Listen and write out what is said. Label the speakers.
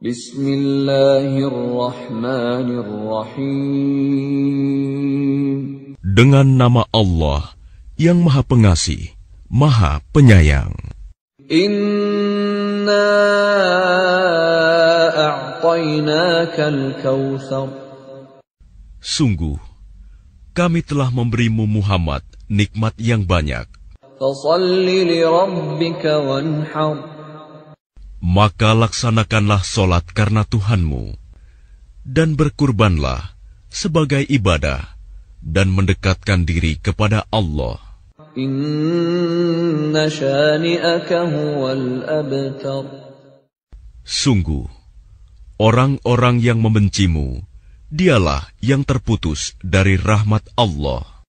Speaker 1: Bismillahirrahmanirrahim.
Speaker 2: Dengan nama Allah yang Maha Pengasih, Maha Penyayang.
Speaker 3: Inna a'tainakal
Speaker 4: kautsar.
Speaker 2: Sungguh kami telah memberimu Muhammad nikmat yang banyak.
Speaker 4: Fasalli li rabbika wanhar
Speaker 2: maka laksanakanlah solat karena Tuhanmu, dan berkurbanlah sebagai ibadah, dan mendekatkan diri kepada Allah. Sungguh, orang-orang yang membencimu, dialah yang terputus dari rahmat Allah.